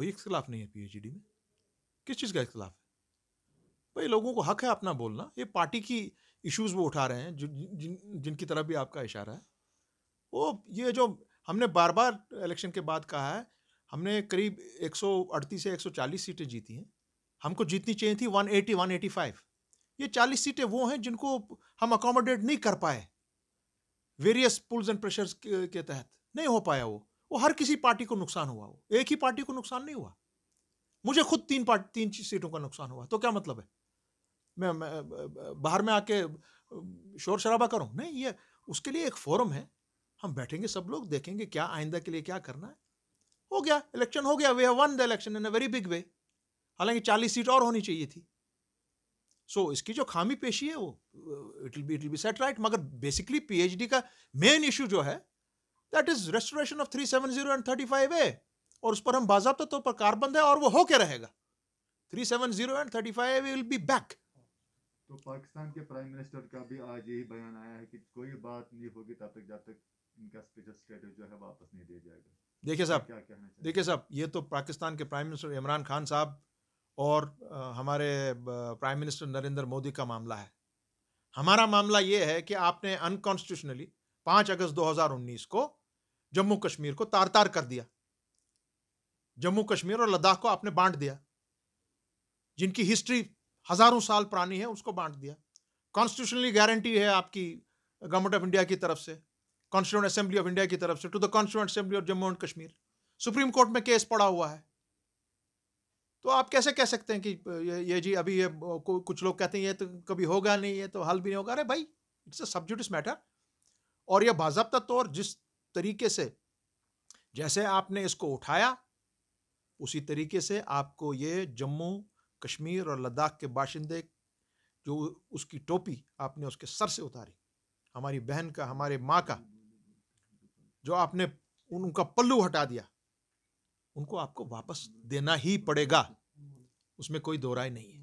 भाई इसके खिलाफ नहीं है पीएचडी में किस चीज़ का इख्तलाफ है भाई लोगों को हक है अपना बोलना ये पार्टी की इश्यूज वो उठा रहे हैं जिन जिन जिनकी तरफ भी आपका इशारा है वो ये जो हमने बार बार इलेक्शन के बाद कहा है हमने करीब 138 से 140 सीटें जीती हैं हमको जीतनी चाहिए थी 180 185 ये 40 सीटें वो हैं जिनको हम अकोमोडेट नहीं कर पाए वेरियस पुल्स एंड प्रेशर्स के तहत नहीं हो पाया वो वो हर किसी पार्टी को नुकसान हुआ हो एक ही पार्टी को नुकसान नहीं हुआ मुझे खुद तीन पार्टी तीन सीटों का नुकसान हुआ तो क्या मतलब है मैं, मैं बाहर में आके शोर शराबा करूं नहीं ये उसके लिए एक फोरम है हम बैठेंगे सब लोग देखेंगे क्या आइंदा के लिए क्या करना है हो गया इलेक्शन हो गया we have won the election in a very big way हालांकि चालीस सीट और होनी चाहिए थी सो so, इसकी जो खामी पेशी है वो it be it be set right मगर बेसिकली पीएचडी का मेन इशू जो है that is restoration of three seven zero and thirty five A और उस पर हम बाजाबा तौर पर कारबंद है और वो होके रहेगा three seven zero and thirty five will be back तो पाकिस्तान के प्राइम मिनिस्टर का भी आज यही बयान आया है कि कोई बात नहीं होगी तब तक जब तक इनका स्पेशल स्टेटस जो है वापस नहीं दिया जाएगा देखिए साहब देखिए साहब ये तो पाकिस्तान के प्राइम मिनिस्टर इमरान खान साहब और आ, हमारे प्राइम मिनिस्टर नरेंद्र मोदी का मामला है हमारा मामला ये है कि आपने अनकॉन्स्टिट्यूशनली पाँच अगस्त 2019 को जम्मू कश्मीर को तार तार कर दिया जम्मू कश्मीर और लद्दाख को आपने बांट दिया जिनकी हिस्ट्री हजारों साल पुरानी है उसको बांट दिया कॉन्स्टिट्यूशनली गारंटी है आपकी गवर्नमेंट ऑफ इंडिया की तरफ से कॉन्स्टिट्यूंट असेंबली ऑफ इंडिया की तरफ से to the constituent assembly of Jammu and Kashmir supreme court में केस पड़ा हुआ है तो आप कैसे कह सकते हैं कि ये, ये जी अभी ये कुछ लोग कहते हैं ये तो कभी होगा नहीं ये तो हल भी नहीं होगा अरे भाई इट्स अ सब्जुडिस मैटर और यह बाजबता तौर जिस तरीके से जैसे आपने इसको उठाया उसी तरीके से आपको ये जम्मू कश्मीर और लद्दाख के बाशिंदे जो उसकी टोपी आपने उसके सर से उतारी हमारी बहन का हमारे माँ का जो आपने उनका पल्लू हटा दिया उनको आपको वापस देना ही पड़ेगा उसमें कोई दोहराई नहीं है